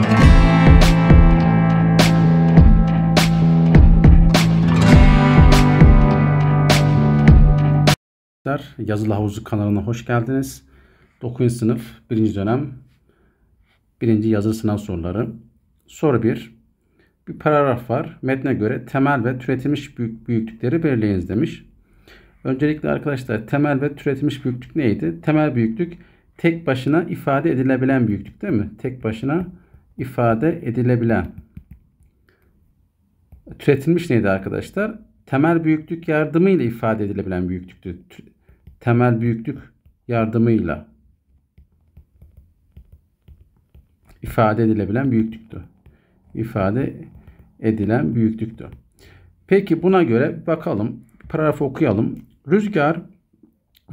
arkadaşlar. Yazılı Havuzu kanalına hoş geldiniz. 9. sınıf 1. dönem 1. yazılı sınav soruları. Soru 1. Bir paragraf var. Metne göre temel ve türetilmiş büyük, büyüklükleri belirleyiniz demiş. Öncelikle arkadaşlar temel ve türetilmiş büyüklük neydi? Temel büyüklük tek başına ifade edilebilen büyüklük değil mi? Tek başına ifade edilebilen. Türetilmiş neydi arkadaşlar? Temel büyüklük yardımıyla ifade edilebilen büyüklüktü. Temel büyüklük yardımıyla ifade edilebilen büyüklüktü. İfade edilen büyüklüktü. Peki buna göre bakalım. Paragrafı okuyalım. Rüzgar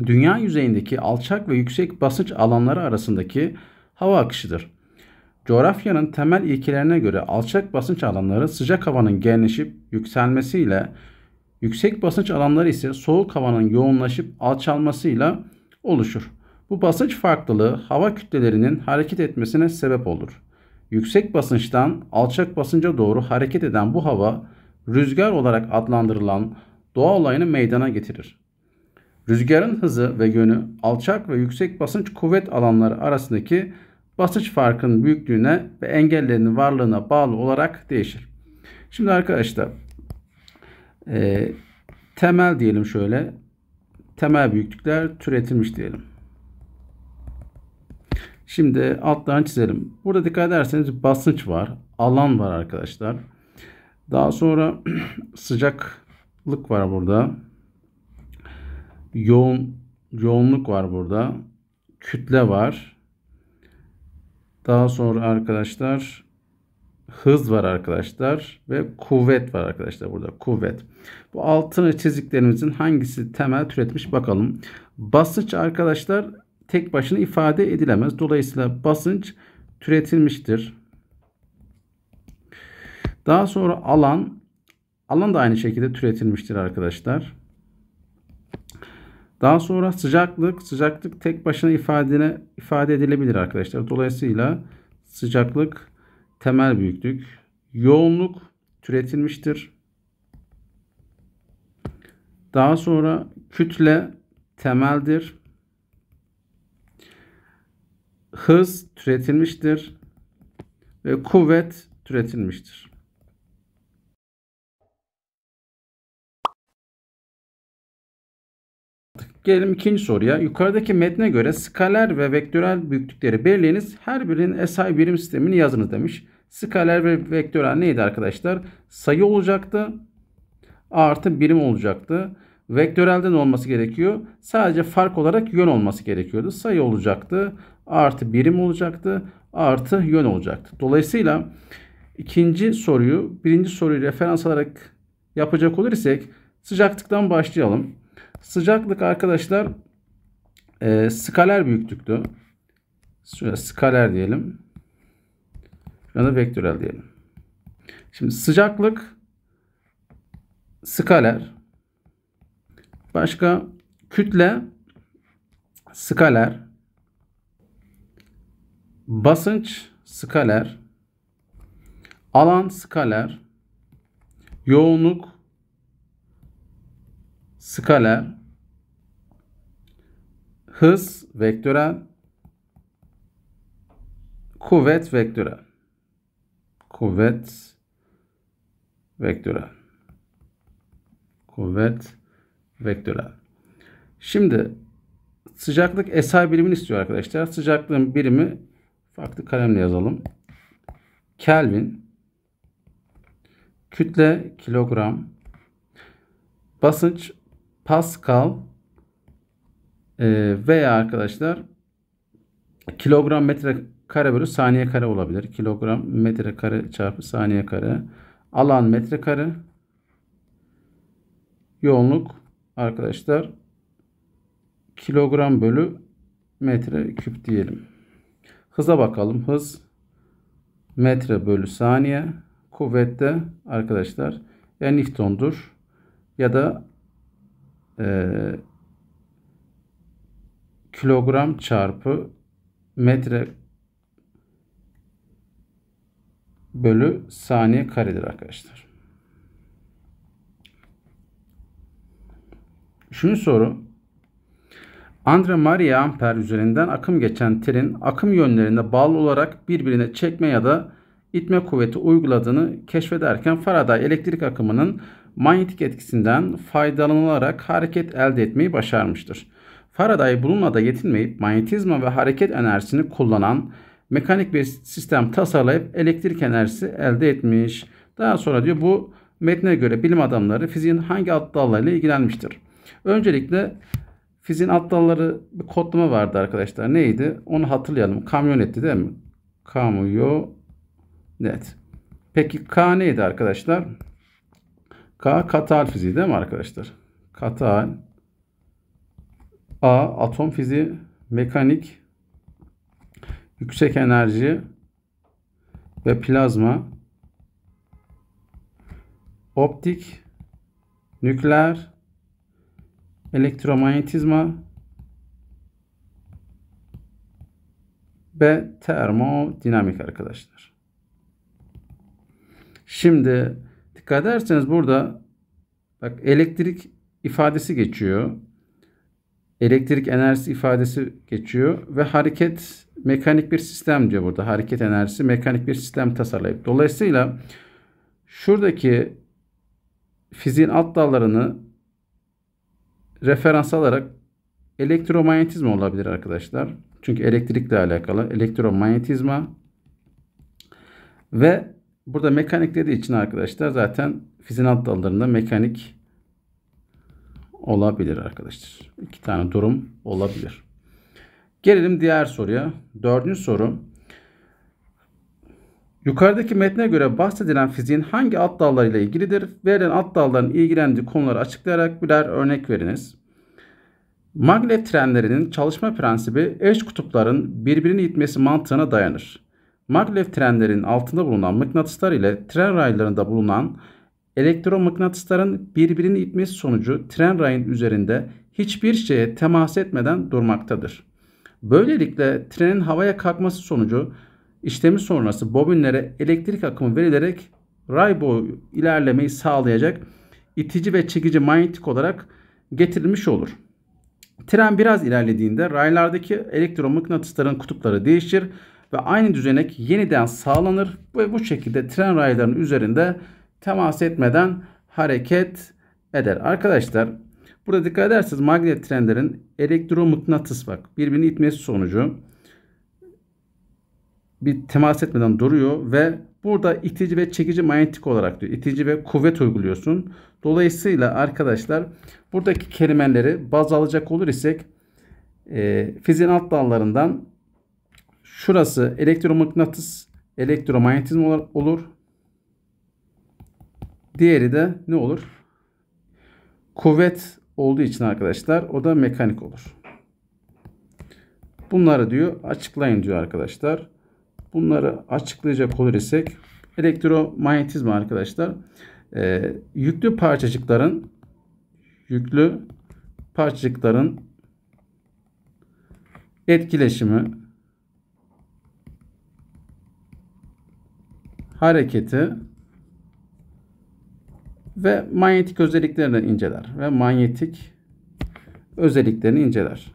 dünya yüzeyindeki alçak ve yüksek basınç alanları arasındaki hava akışıdır. Coğrafyanın temel ilkelerine göre alçak basınç alanları sıcak havanın genleşip yükselmesiyle, yüksek basınç alanları ise soğuk havanın yoğunlaşıp alçalmasıyla oluşur. Bu basınç farklılığı hava kütlelerinin hareket etmesine sebep olur. Yüksek basınçtan alçak basınca doğru hareket eden bu hava rüzgar olarak adlandırılan doğa olayını meydana getirir. Rüzgarın hızı ve yönü alçak ve yüksek basınç kuvvet alanları arasındaki basınç farkının büyüklüğüne ve engellerinin varlığına bağlı olarak değişir. Şimdi arkadaşlar e, temel diyelim şöyle temel büyüklükler türetilmiş diyelim. Şimdi altlarını çizelim. Burada dikkat ederseniz basınç var. Alan var arkadaşlar. Daha sonra sıcaklık var burada. Yoğun yoğunluk var burada. Kütle var. Daha sonra arkadaşlar hız var arkadaşlar ve kuvvet var arkadaşlar burada kuvvet. Bu altını çiziklerimizin hangisi temel türetmiş bakalım. Basınç arkadaşlar tek başına ifade edilemez. Dolayısıyla basınç türetilmiştir. Daha sonra alan alan da aynı şekilde türetilmiştir arkadaşlar. Daha sonra sıcaklık, sıcaklık tek başına ifadene ifade edilebilir arkadaşlar. Dolayısıyla sıcaklık temel büyüklük. Yoğunluk türetilmiştir. Daha sonra kütle temeldir. Hız türetilmiştir ve kuvvet türetilmiştir. Gelelim ikinci soruya. Yukarıdaki metne göre skaler ve vektörel büyüklükleri belirleyiniz. Her birinin SI birim sistemini yazınız demiş. Skaler ve vektörel neydi arkadaşlar? Sayı olacaktı. Artı birim olacaktı. Vektörelden olması gerekiyor. Sadece fark olarak yön olması gerekiyordu. Sayı olacaktı. Artı birim olacaktı. Artı yön olacaktı. Dolayısıyla ikinci soruyu birinci soruyu referans alarak yapacak olursak sıcaklıktan başlayalım. Sıcaklık arkadaşlar e, skaler büyüklüktü. Şuraya skaler diyelim. da vektörel diyelim. Şimdi sıcaklık skaler. Başka kütle skaler. Basınç skaler. Alan skaler. Yoğunluk skala, hız vektörel, kuvvet vektörel. Kuvvet vektörel. Kuvvet vektörel. Şimdi sıcaklık SI birimini istiyor arkadaşlar. Sıcaklığın birimi farklı kalemle yazalım. Kelvin kütle kilogram basınç Pascal e, veya arkadaşlar kilogram metre kare bölü saniye kare olabilir. Kilogram metre kare çarpı saniye kare. Alan metre kare. Yoğunluk arkadaşlar kilogram bölü metre küp diyelim. Hıza bakalım. Hız metre bölü saniye. Kuvvette arkadaşlar ya Newton'dur ya da e, kilogram çarpı metre bölü saniye karedir arkadaşlar. Üçüncü soru. Andre Maria Amper üzerinden akım geçen tren akım yönlerinde bağlı olarak birbirine çekme ya da itme kuvveti uyguladığını keşfederken Faraday elektrik akımının manyetik etkisinden faydalanılarak hareket elde etmeyi başarmıştır. Faraday bununla da yetinmeyip manyetizma ve hareket enerjisini kullanan mekanik bir sistem tasarlayıp elektrik enerjisi elde etmiş. Daha sonra diyor bu metne göre bilim adamları fiziğin hangi alt dallarıyla ilgilenmiştir. Öncelikle fiziğin alt dalları bir kodlama vardı arkadaşlar. Neydi? Onu hatırlayalım. Kamyon etti değil mi? Kamyonet. Peki K neydi arkadaşlar? K katal fiziği değil mi arkadaşlar? Katal A atom fiziği, mekanik, yüksek enerji ve plazma, optik, nükleer, elektromanyetizma ve termodinamik arkadaşlar. Şimdi Dikkat ederseniz burada bak elektrik ifadesi geçiyor. Elektrik enerjisi ifadesi geçiyor ve hareket mekanik bir sistem diyor burada. Hareket enerjisi mekanik bir sistem tasarlayıp. Dolayısıyla şuradaki fiziğin alt dallarını referans alarak elektromanyetizma olabilir arkadaşlar. Çünkü elektrikle alakalı elektromanyetizma ve Burada mekanik dediği için arkadaşlar zaten fizin alt dallarında mekanik olabilir arkadaşlar. İki tane durum olabilir. Gelelim diğer soruya. Dördüncü soru. Yukarıdaki metne göre bahsedilen fiziğin hangi alt dallarıyla ilgilidir? Verilen alt dalların ilgilendiği konuları açıklayarak birer örnek veriniz. Maglev trenlerinin çalışma prensibi eş kutupların birbirini itmesi mantığına dayanır. Maglev trenlerin altında bulunan mıknatıslar ile tren raylarında bulunan elektromıknatısların birbirini itmesi sonucu tren rayın üzerinde hiçbir şeye temas etmeden durmaktadır. Böylelikle trenin havaya kalkması sonucu işlemi sonrası bobinlere elektrik akımı verilerek ray boyu ilerlemeyi sağlayacak itici ve çekici manyetik olarak getirilmiş olur. Tren biraz ilerlediğinde raylardaki elektromıknatısların kutupları değişir ve aynı düzenek yeniden sağlanır ve bu şekilde tren raylarının üzerinde temas etmeden hareket eder. Arkadaşlar burada dikkat ederseniz magnet trenlerin elektromıknatıs bak birbirini itmesi sonucu bir temas etmeden duruyor ve burada itici ve çekici manyetik olarak diyor. İtici ve kuvvet uyguluyorsun. Dolayısıyla arkadaşlar buradaki kelimeleri baz alacak olur isek e, fizin alt dallarından Şurası elektromıknatıs, elektromanyetizm olur. Diğeri de ne olur? Kuvvet olduğu için arkadaşlar o da mekanik olur. Bunları diyor açıklayın diyor arkadaşlar. Bunları açıklayacak olur isek elektromanyetizma arkadaşlar e, yüklü parçacıkların yüklü parçacıkların etkileşimi hareketi ve manyetik özelliklerini inceler ve manyetik özelliklerini inceler.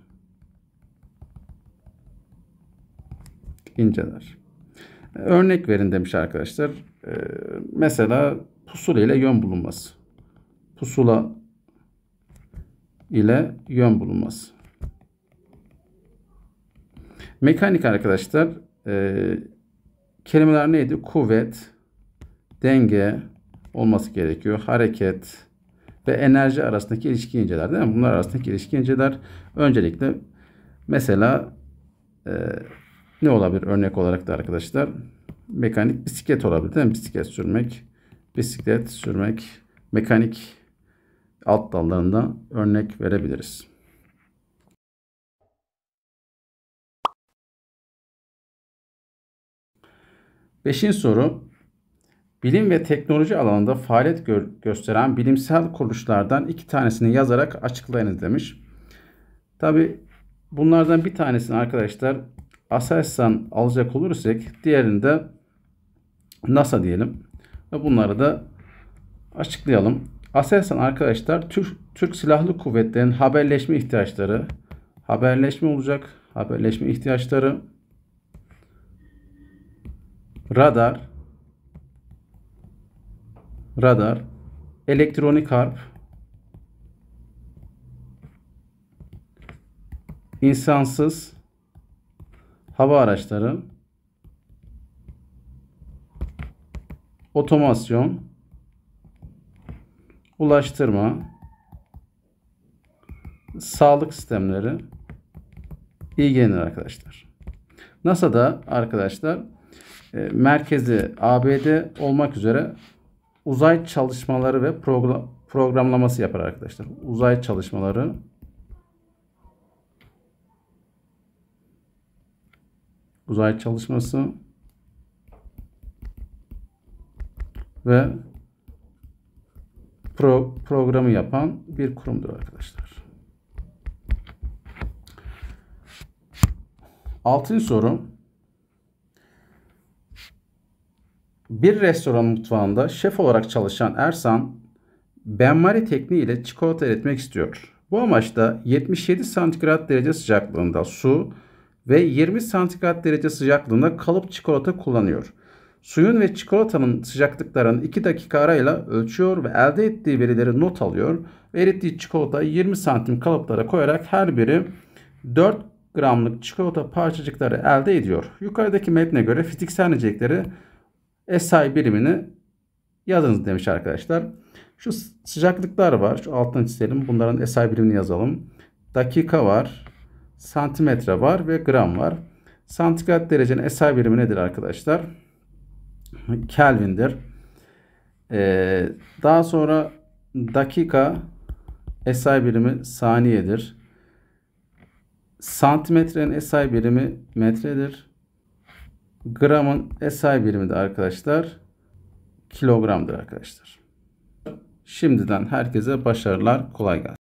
inceler. Örnek verin demiş arkadaşlar. Ee, mesela pusula ile yön bulunması. Pusula ile yön bulunması. Mekanik arkadaşlar e, kelimeler neydi? Kuvvet, denge olması gerekiyor. Hareket ve enerji arasındaki ilişki inceler değil mi? Bunlar arasındaki ilişki inceler. Öncelikle mesela e, ne olabilir örnek olarak da arkadaşlar? Mekanik bisiklet olabilir değil mi? Bisiklet sürmek, bisiklet sürmek, mekanik alt dallarında örnek verebiliriz. Beşinci soru. Bilim ve teknoloji alanında faaliyet gö- gösteren bilimsel kuruluşlardan iki tanesini yazarak açıklayınız demiş. Tabi bunlardan bir tanesini arkadaşlar Aselsan alacak olursak diğerini de NASA diyelim. Ve bunları da açıklayalım. Aselsan arkadaşlar Türk, Türk Silahlı Kuvvetleri'nin haberleşme ihtiyaçları, haberleşme olacak, haberleşme ihtiyaçları, radar, radar, elektronik harp, insansız hava araçları, otomasyon, ulaştırma, sağlık sistemleri iyi gelir arkadaşlar. NASA'da arkadaşlar e, merkezi ABD olmak üzere uzay çalışmaları ve programlaması yapar arkadaşlar. Uzay çalışmaları uzay çalışması ve pro, programı yapan bir kurumdur arkadaşlar. Altın soru Bir restoran mutfağında şef olarak çalışan Ersan, benmari tekniği ile çikolata eritmek istiyor. Bu amaçta 77 santigrat derece sıcaklığında su ve 20 santigrat derece sıcaklığında kalıp çikolata kullanıyor. Suyun ve çikolatanın sıcaklıklarını 2 dakika arayla ölçüyor ve elde ettiği verileri not alıyor. erittiği çikolatayı 20 santim kalıplara koyarak her biri 4 gramlık çikolata parçacıkları elde ediyor. Yukarıdaki metne göre fiziksel nicelikleri SI birimini yazınız demiş arkadaşlar. Şu sıcaklıklar var. Şu altını çizelim. Bunların SI birimini yazalım. Dakika var. Santimetre var ve gram var. Santigrat derecenin SI birimi nedir arkadaşlar? Kelvin'dir. Ee, daha sonra dakika SI birimi saniyedir. Santimetrenin SI birimi metredir. Gramın SI birimi de arkadaşlar kilogramdır arkadaşlar. Şimdiden herkese başarılar. Kolay gelsin.